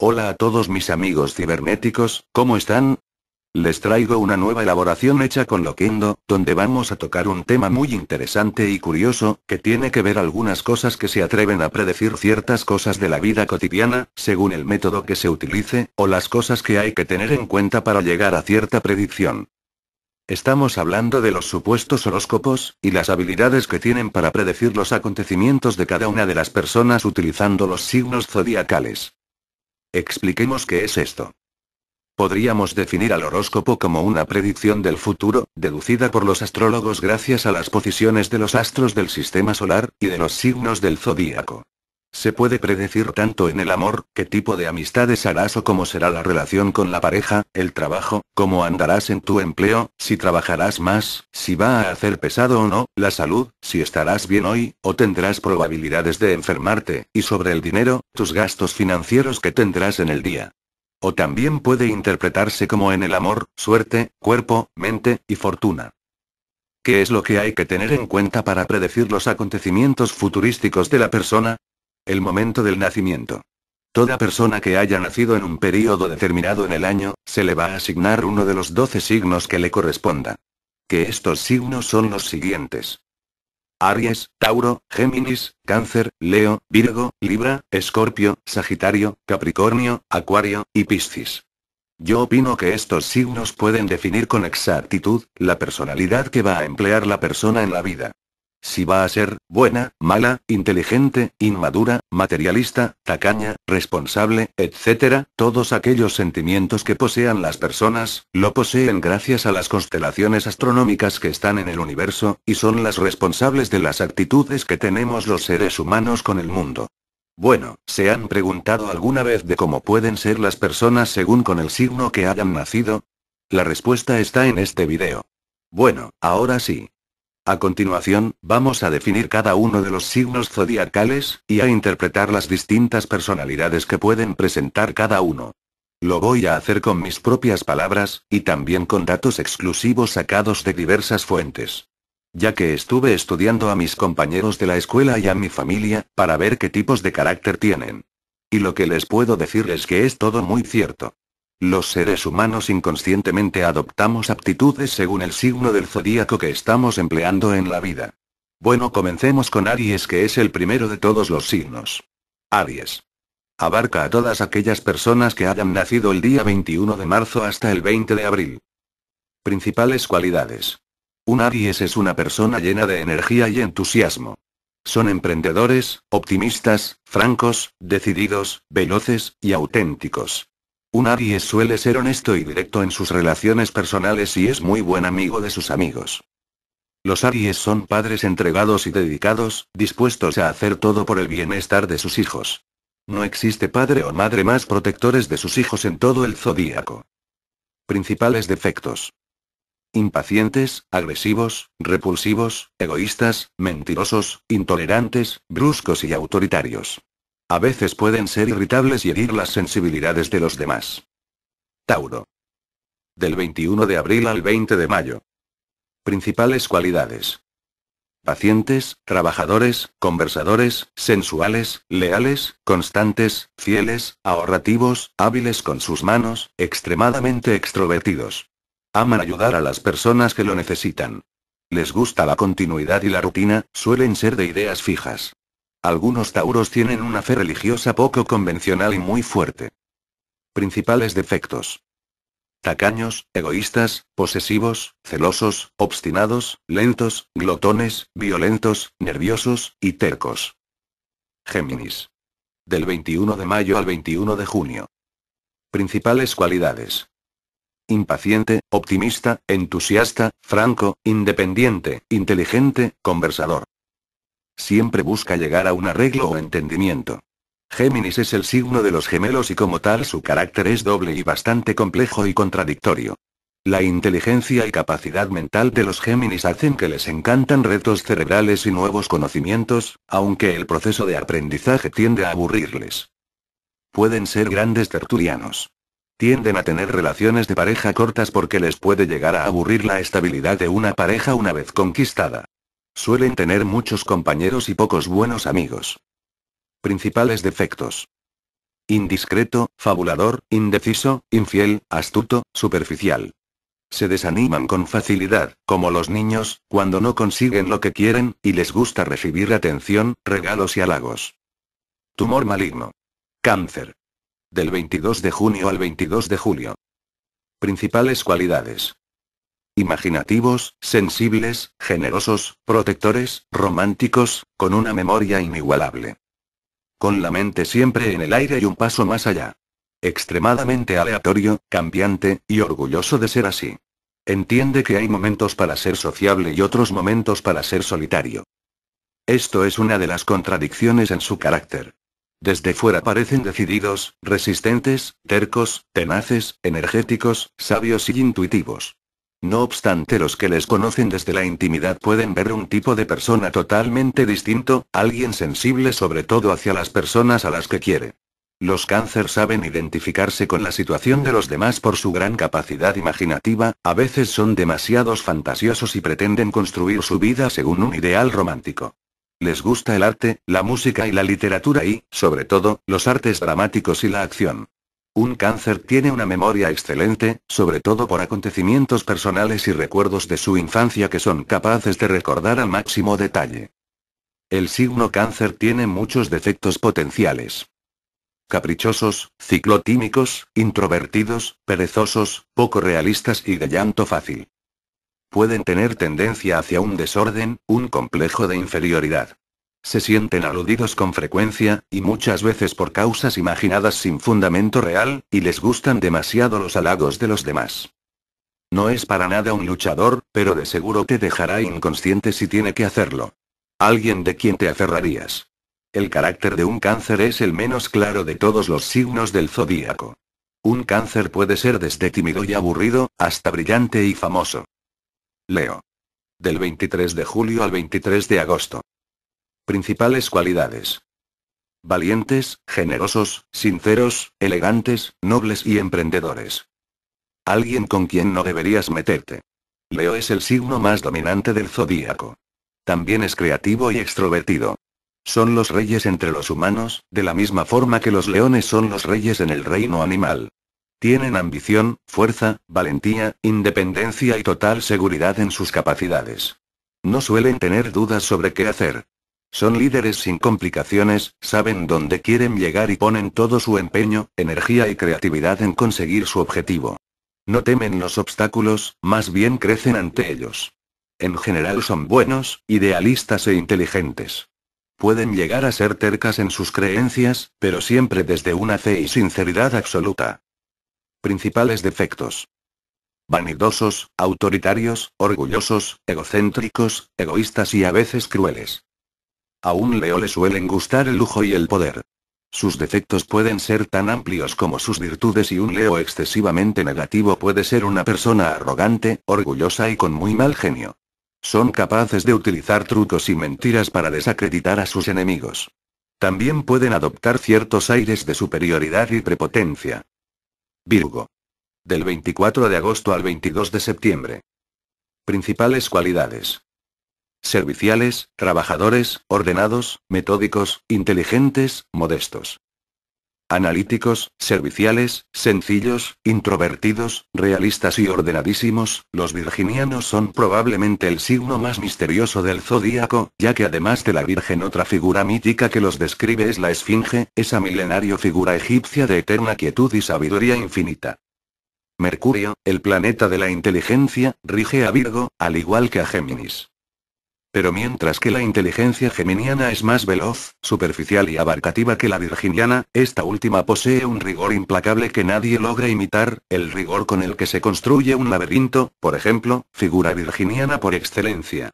Hola a todos mis amigos cibernéticos, ¿cómo están? Les traigo una nueva elaboración hecha con Loquendo, donde vamos a tocar un tema muy interesante y curioso, que tiene que ver algunas cosas que se atreven a predecir ciertas cosas de la vida cotidiana, según el método que se utilice, o las cosas que hay que tener en cuenta para llegar a cierta predicción. Estamos hablando de los supuestos horóscopos, y las habilidades que tienen para predecir los acontecimientos de cada una de las personas utilizando los signos zodiacales. Expliquemos qué es esto. Podríamos definir al horóscopo como una predicción del futuro, deducida por los astrólogos gracias a las posiciones de los astros del sistema solar, y de los signos del zodíaco. Se puede predecir tanto en el amor, qué tipo de amistades harás o cómo será la relación con la pareja, el trabajo, cómo andarás en tu empleo, si trabajarás más, si va a hacer pesado o no, la salud, si estarás bien hoy, o tendrás probabilidades de enfermarte, y sobre el dinero, tus gastos financieros que tendrás en el día. O también puede interpretarse como en el amor, suerte, cuerpo, mente, y fortuna. ¿Qué es lo que hay que tener en cuenta para predecir los acontecimientos futurísticos de la persona? el momento del nacimiento. Toda persona que haya nacido en un período determinado en el año, se le va a asignar uno de los doce signos que le corresponda. Que estos signos son los siguientes. Aries, Tauro, Géminis, Cáncer, Leo, Virgo, Libra, Escorpio, Sagitario, Capricornio, Acuario, y Piscis. Yo opino que estos signos pueden definir con exactitud la personalidad que va a emplear la persona en la vida. Si va a ser, buena, mala, inteligente, inmadura, materialista, tacaña, responsable, etc., todos aquellos sentimientos que posean las personas, lo poseen gracias a las constelaciones astronómicas que están en el universo, y son las responsables de las actitudes que tenemos los seres humanos con el mundo. Bueno, ¿se han preguntado alguna vez de cómo pueden ser las personas según con el signo que hayan nacido? La respuesta está en este video. Bueno, ahora sí, a continuación, vamos a definir cada uno de los signos zodiacales, y a interpretar las distintas personalidades que pueden presentar cada uno. Lo voy a hacer con mis propias palabras, y también con datos exclusivos sacados de diversas fuentes. Ya que estuve estudiando a mis compañeros de la escuela y a mi familia, para ver qué tipos de carácter tienen. Y lo que les puedo decir es que es todo muy cierto. Los seres humanos inconscientemente adoptamos aptitudes según el signo del zodíaco que estamos empleando en la vida. Bueno, comencemos con Aries, que es el primero de todos los signos. Aries. Abarca a todas aquellas personas que hayan nacido el día 21 de marzo hasta el 20 de abril. Principales cualidades. Un Aries es una persona llena de energía y entusiasmo. Son emprendedores, optimistas, francos, decididos, veloces y auténticos. Un Aries suele ser honesto y directo en sus relaciones personales y es muy buen amigo de sus amigos. Los Aries son padres entregados y dedicados, dispuestos a hacer todo por el bienestar de sus hijos. No existe padre o madre más protectores de sus hijos en todo el zodíaco. Principales defectos. Impacientes, agresivos, repulsivos, egoístas, mentirosos, intolerantes, bruscos y autoritarios. A veces pueden ser irritables y herir las sensibilidades de los demás. Tauro. Del 21 de abril al 20 de mayo. Principales cualidades. Pacientes, trabajadores, conversadores, sensuales, leales, constantes, fieles, ahorrativos, hábiles con sus manos, extremadamente extrovertidos. Aman ayudar a las personas que lo necesitan. Les gusta la continuidad y la rutina, suelen ser de ideas fijas. Algunos tauros tienen una fe religiosa poco convencional y muy fuerte. Principales defectos. Tacaños, egoístas, posesivos, celosos, obstinados, lentos, glotones, violentos, nerviosos, y tercos. Géminis. Del 21 de mayo al 21 de junio. Principales cualidades. Impaciente, optimista, entusiasta, franco, independiente, inteligente, conversador. Siempre busca llegar a un arreglo o entendimiento. Géminis es el signo de los gemelos y como tal su carácter es doble y bastante complejo y contradictorio. La inteligencia y capacidad mental de los Géminis hacen que les encantan retos cerebrales y nuevos conocimientos, aunque el proceso de aprendizaje tiende a aburrirles. Pueden ser grandes tertulianos. Tienden a tener relaciones de pareja cortas porque les puede llegar a aburrir la estabilidad de una pareja una vez conquistada. Suelen tener muchos compañeros y pocos buenos amigos. Principales defectos. Indiscreto, fabulador, indeciso, infiel, astuto, superficial. Se desaniman con facilidad, como los niños, cuando no consiguen lo que quieren, y les gusta recibir atención, regalos y halagos. Tumor maligno. Cáncer. Del 22 de junio al 22 de julio. Principales cualidades imaginativos, sensibles, generosos, protectores, románticos, con una memoria inigualable. Con la mente siempre en el aire y un paso más allá. Extremadamente aleatorio, cambiante, y orgulloso de ser así. Entiende que hay momentos para ser sociable y otros momentos para ser solitario. Esto es una de las contradicciones en su carácter. Desde fuera parecen decididos, resistentes, tercos, tenaces, energéticos, sabios y intuitivos. No obstante, los que les conocen desde la intimidad pueden ver un tipo de persona totalmente distinto, alguien sensible sobre todo hacia las personas a las que quiere. Los cáncer saben identificarse con la situación de los demás por su gran capacidad imaginativa, a veces son demasiados fantasiosos y pretenden construir su vida según un ideal romántico. Les gusta el arte, la música y la literatura y, sobre todo, los artes dramáticos y la acción. Un cáncer tiene una memoria excelente, sobre todo por acontecimientos personales y recuerdos de su infancia que son capaces de recordar al máximo detalle. El signo cáncer tiene muchos defectos potenciales. Caprichosos, ciclotímicos, introvertidos, perezosos, poco realistas y de llanto fácil. Pueden tener tendencia hacia un desorden, un complejo de inferioridad. Se sienten aludidos con frecuencia, y muchas veces por causas imaginadas sin fundamento real, y les gustan demasiado los halagos de los demás. No es para nada un luchador, pero de seguro te dejará inconsciente si tiene que hacerlo. Alguien de quien te aferrarías. El carácter de un cáncer es el menos claro de todos los signos del zodíaco. Un cáncer puede ser desde tímido y aburrido, hasta brillante y famoso. Leo. Del 23 de julio al 23 de agosto. Principales cualidades. Valientes, generosos, sinceros, elegantes, nobles y emprendedores. Alguien con quien no deberías meterte. Leo es el signo más dominante del zodíaco. También es creativo y extrovertido. Son los reyes entre los humanos, de la misma forma que los leones son los reyes en el reino animal. Tienen ambición, fuerza, valentía, independencia y total seguridad en sus capacidades. No suelen tener dudas sobre qué hacer, son líderes sin complicaciones, saben dónde quieren llegar y ponen todo su empeño, energía y creatividad en conseguir su objetivo. No temen los obstáculos, más bien crecen ante ellos. En general son buenos, idealistas e inteligentes. Pueden llegar a ser tercas en sus creencias, pero siempre desde una fe y sinceridad absoluta. Principales defectos vanidosos, autoritarios, orgullosos, egocéntricos, egoístas y a veces crueles. A un Leo le suelen gustar el lujo y el poder. Sus defectos pueden ser tan amplios como sus virtudes y un Leo excesivamente negativo puede ser una persona arrogante, orgullosa y con muy mal genio. Son capaces de utilizar trucos y mentiras para desacreditar a sus enemigos. También pueden adoptar ciertos aires de superioridad y prepotencia. Virgo. Del 24 de agosto al 22 de septiembre. Principales cualidades serviciales, trabajadores, ordenados, metódicos, inteligentes, modestos. Analíticos, serviciales, sencillos, introvertidos, realistas y ordenadísimos, los virginianos son probablemente el signo más misterioso del zodíaco, ya que además de la Virgen otra figura mítica que los describe es la Esfinge, esa milenario figura egipcia de eterna quietud y sabiduría infinita. Mercurio, el planeta de la inteligencia, rige a Virgo, al igual que a Géminis. Pero mientras que la inteligencia geminiana es más veloz, superficial y abarcativa que la virginiana, esta última posee un rigor implacable que nadie logra imitar, el rigor con el que se construye un laberinto, por ejemplo, figura virginiana por excelencia.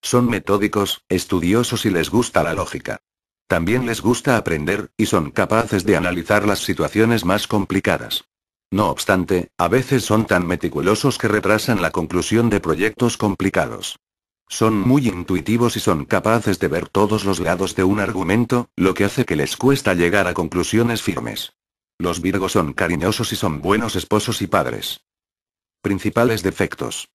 Son metódicos, estudiosos y les gusta la lógica. También les gusta aprender, y son capaces de analizar las situaciones más complicadas. No obstante, a veces son tan meticulosos que retrasan la conclusión de proyectos complicados. Son muy intuitivos y son capaces de ver todos los lados de un argumento, lo que hace que les cuesta llegar a conclusiones firmes. Los Virgos son cariñosos y son buenos esposos y padres. Principales defectos.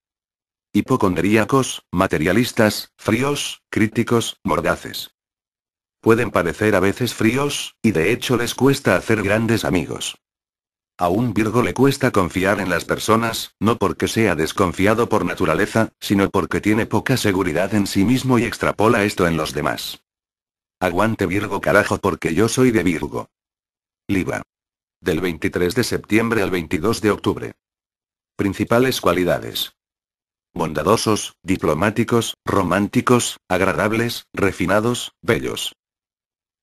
Hipocondríacos, materialistas, fríos, críticos, mordaces. Pueden parecer a veces fríos, y de hecho les cuesta hacer grandes amigos. A un Virgo le cuesta confiar en las personas, no porque sea desconfiado por naturaleza, sino porque tiene poca seguridad en sí mismo y extrapola esto en los demás. Aguante Virgo carajo porque yo soy de Virgo. Libra. Del 23 de septiembre al 22 de octubre. Principales cualidades. Bondadosos, diplomáticos, románticos, agradables, refinados, bellos.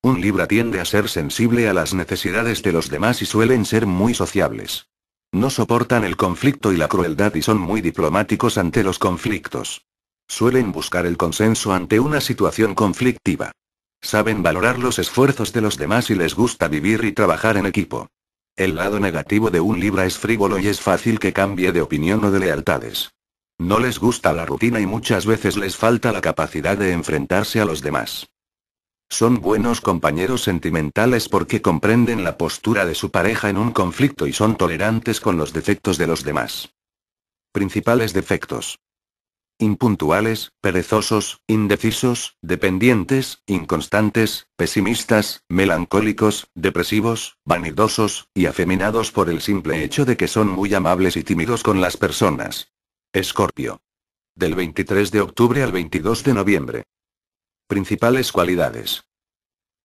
Un Libra tiende a ser sensible a las necesidades de los demás y suelen ser muy sociables. No soportan el conflicto y la crueldad y son muy diplomáticos ante los conflictos. Suelen buscar el consenso ante una situación conflictiva. Saben valorar los esfuerzos de los demás y les gusta vivir y trabajar en equipo. El lado negativo de un Libra es frívolo y es fácil que cambie de opinión o de lealtades. No les gusta la rutina y muchas veces les falta la capacidad de enfrentarse a los demás. Son buenos compañeros sentimentales porque comprenden la postura de su pareja en un conflicto y son tolerantes con los defectos de los demás. Principales defectos. Impuntuales, perezosos, indecisos, dependientes, inconstantes, pesimistas, melancólicos, depresivos, vanidosos, y afeminados por el simple hecho de que son muy amables y tímidos con las personas. Escorpio. Del 23 de octubre al 22 de noviembre. Principales cualidades.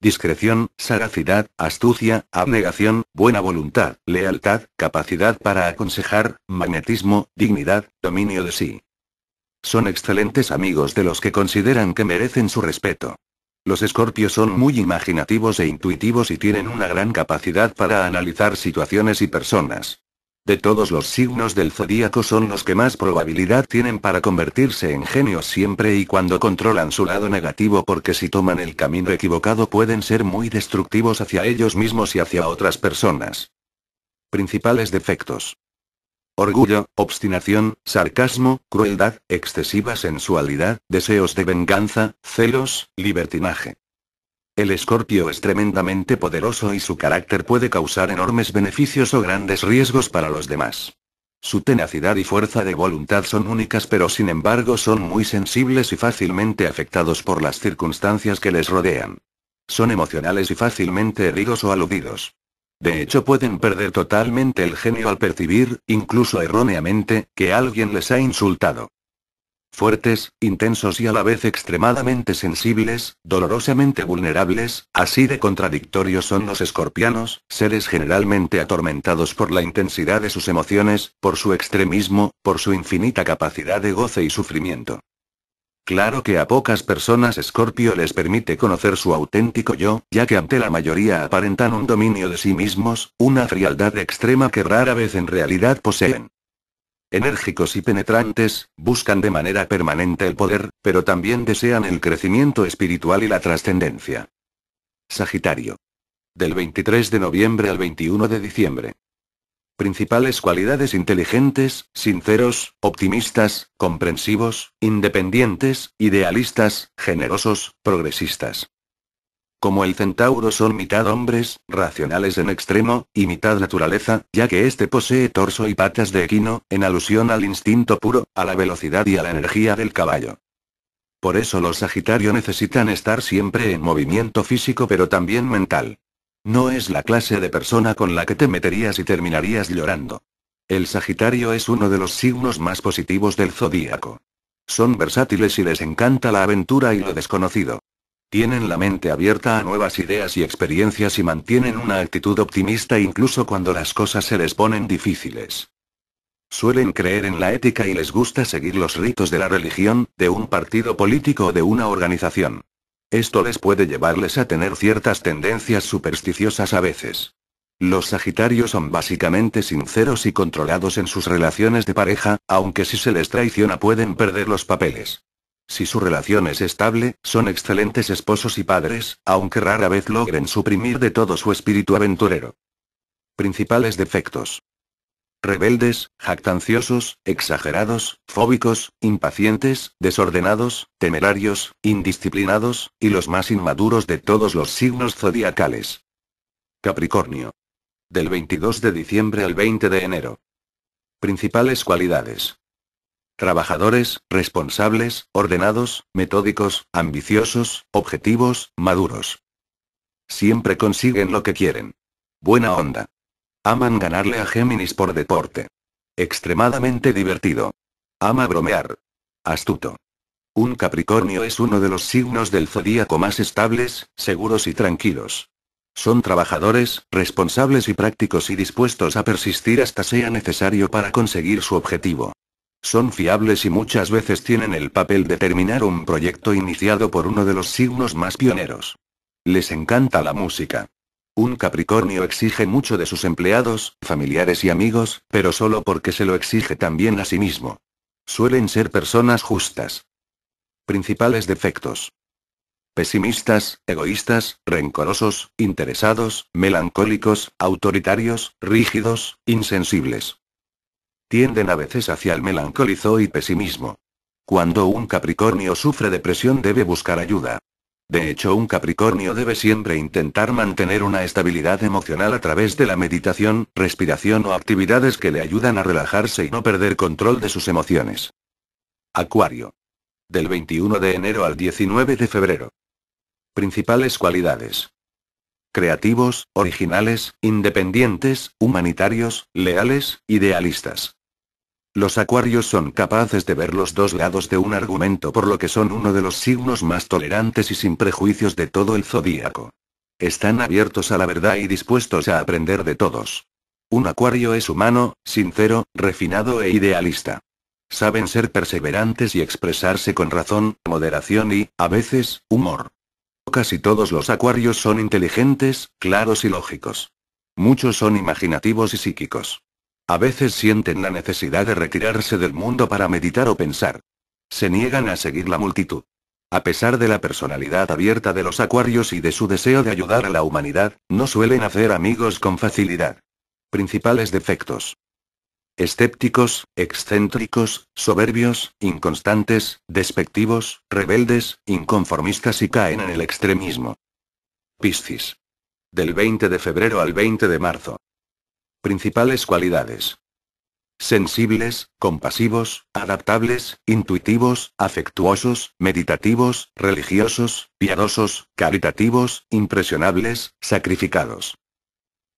Discreción, sagacidad, astucia, abnegación, buena voluntad, lealtad, capacidad para aconsejar, magnetismo, dignidad, dominio de sí. Son excelentes amigos de los que consideran que merecen su respeto. Los escorpios son muy imaginativos e intuitivos y tienen una gran capacidad para analizar situaciones y personas. De todos los signos del zodíaco son los que más probabilidad tienen para convertirse en genios siempre y cuando controlan su lado negativo porque si toman el camino equivocado pueden ser muy destructivos hacia ellos mismos y hacia otras personas. Principales defectos. Orgullo, obstinación, sarcasmo, crueldad, excesiva sensualidad, deseos de venganza, celos, libertinaje. El escorpio es tremendamente poderoso y su carácter puede causar enormes beneficios o grandes riesgos para los demás. Su tenacidad y fuerza de voluntad son únicas pero sin embargo son muy sensibles y fácilmente afectados por las circunstancias que les rodean. Son emocionales y fácilmente heridos o aludidos. De hecho pueden perder totalmente el genio al percibir, incluso erróneamente, que alguien les ha insultado fuertes, intensos y a la vez extremadamente sensibles, dolorosamente vulnerables, así de contradictorios son los escorpianos, seres generalmente atormentados por la intensidad de sus emociones, por su extremismo, por su infinita capacidad de goce y sufrimiento. Claro que a pocas personas Escorpio les permite conocer su auténtico yo, ya que ante la mayoría aparentan un dominio de sí mismos, una frialdad extrema que rara vez en realidad poseen enérgicos y penetrantes, buscan de manera permanente el poder, pero también desean el crecimiento espiritual y la trascendencia. Sagitario. Del 23 de noviembre al 21 de diciembre. Principales cualidades inteligentes, sinceros, optimistas, comprensivos, independientes, idealistas, generosos, progresistas. Como el centauro son mitad hombres, racionales en extremo, y mitad naturaleza, ya que éste posee torso y patas de equino, en alusión al instinto puro, a la velocidad y a la energía del caballo. Por eso los Sagitario necesitan estar siempre en movimiento físico pero también mental. No es la clase de persona con la que te meterías y terminarías llorando. El Sagitario es uno de los signos más positivos del zodíaco. Son versátiles y les encanta la aventura y lo desconocido. Tienen la mente abierta a nuevas ideas y experiencias y mantienen una actitud optimista incluso cuando las cosas se les ponen difíciles. Suelen creer en la ética y les gusta seguir los ritos de la religión, de un partido político o de una organización. Esto les puede llevarles a tener ciertas tendencias supersticiosas a veces. Los Sagitarios son básicamente sinceros y controlados en sus relaciones de pareja, aunque si se les traiciona pueden perder los papeles. Si su relación es estable, son excelentes esposos y padres, aunque rara vez logren suprimir de todo su espíritu aventurero. Principales defectos. Rebeldes, jactanciosos, exagerados, fóbicos, impacientes, desordenados, temerarios, indisciplinados, y los más inmaduros de todos los signos zodiacales. Capricornio. Del 22 de diciembre al 20 de enero. Principales cualidades. Trabajadores, responsables, ordenados, metódicos, ambiciosos, objetivos, maduros. Siempre consiguen lo que quieren. Buena onda. Aman ganarle a Géminis por deporte. Extremadamente divertido. Ama bromear. Astuto. Un Capricornio es uno de los signos del zodíaco más estables, seguros y tranquilos. Son trabajadores, responsables y prácticos y dispuestos a persistir hasta sea necesario para conseguir su objetivo. Son fiables y muchas veces tienen el papel de terminar un proyecto iniciado por uno de los signos más pioneros. Les encanta la música. Un Capricornio exige mucho de sus empleados, familiares y amigos, pero solo porque se lo exige también a sí mismo. Suelen ser personas justas. Principales defectos. Pesimistas, egoístas, rencorosos, interesados, melancólicos, autoritarios, rígidos, insensibles tienden a veces hacia el melancolizo y pesimismo. Cuando un Capricornio sufre depresión debe buscar ayuda. De hecho, un Capricornio debe siempre intentar mantener una estabilidad emocional a través de la meditación, respiración o actividades que le ayudan a relajarse y no perder control de sus emociones. Acuario. Del 21 de enero al 19 de febrero. Principales cualidades creativos, originales, independientes, humanitarios, leales, idealistas. Los acuarios son capaces de ver los dos lados de un argumento por lo que son uno de los signos más tolerantes y sin prejuicios de todo el zodíaco. Están abiertos a la verdad y dispuestos a aprender de todos. Un acuario es humano, sincero, refinado e idealista. Saben ser perseverantes y expresarse con razón, moderación y, a veces, humor. Casi todos los acuarios son inteligentes, claros y lógicos. Muchos son imaginativos y psíquicos. A veces sienten la necesidad de retirarse del mundo para meditar o pensar. Se niegan a seguir la multitud. A pesar de la personalidad abierta de los acuarios y de su deseo de ayudar a la humanidad, no suelen hacer amigos con facilidad. Principales defectos escépticos, excéntricos, soberbios, inconstantes, despectivos, rebeldes, inconformistas y caen en el extremismo. Piscis. Del 20 de febrero al 20 de marzo. Principales cualidades. Sensibles, compasivos, adaptables, intuitivos, afectuosos, meditativos, religiosos, piadosos, caritativos, impresionables, sacrificados.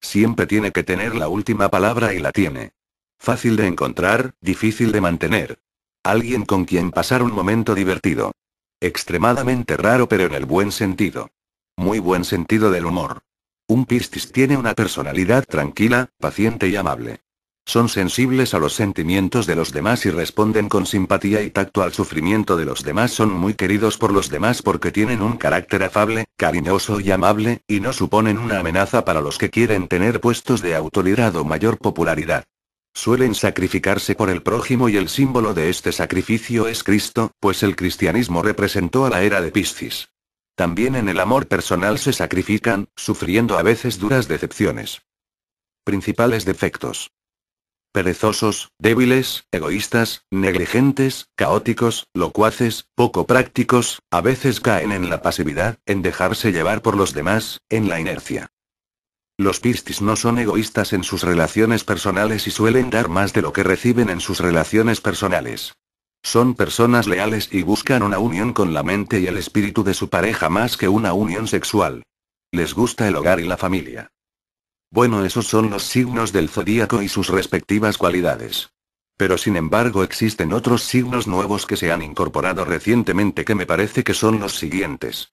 Siempre tiene que tener la última palabra y la tiene. Fácil de encontrar, difícil de mantener. Alguien con quien pasar un momento divertido. Extremadamente raro pero en el buen sentido. Muy buen sentido del humor. Un Pistis tiene una personalidad tranquila, paciente y amable. Son sensibles a los sentimientos de los demás y responden con simpatía y tacto al sufrimiento de los demás. Son muy queridos por los demás porque tienen un carácter afable, cariñoso y amable, y no suponen una amenaza para los que quieren tener puestos de autoridad o mayor popularidad suelen sacrificarse por el prójimo y el símbolo de este sacrificio es Cristo, pues el cristianismo representó a la era de Piscis. También en el amor personal se sacrifican, sufriendo a veces duras decepciones. Principales defectos. Perezosos, débiles, egoístas, negligentes, caóticos, locuaces, poco prácticos, a veces caen en la pasividad, en dejarse llevar por los demás, en la inercia. Los Pistis no son egoístas en sus relaciones personales y suelen dar más de lo que reciben en sus relaciones personales. Son personas leales y buscan una unión con la mente y el espíritu de su pareja más que una unión sexual. Les gusta el hogar y la familia. Bueno, esos son los signos del zodíaco y sus respectivas cualidades. Pero sin embargo existen otros signos nuevos que se han incorporado recientemente que me parece que son los siguientes.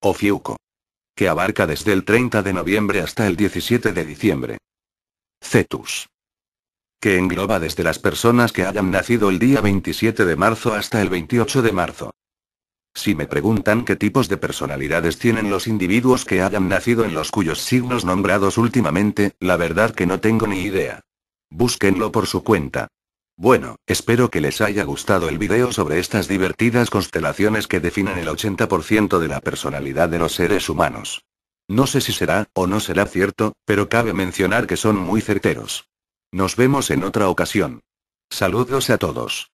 Ofiuco que abarca desde el 30 de noviembre hasta el 17 de diciembre. Cetus. Que engloba desde las personas que hayan nacido el día 27 de marzo hasta el 28 de marzo. Si me preguntan qué tipos de personalidades tienen los individuos que hayan nacido en los cuyos signos nombrados últimamente, la verdad que no tengo ni idea. Búsquenlo por su cuenta. Bueno, espero que les haya gustado el video sobre estas divertidas constelaciones que definen el 80% de la personalidad de los seres humanos. No sé si será o no será cierto, pero cabe mencionar que son muy certeros. Nos vemos en otra ocasión. Saludos a todos.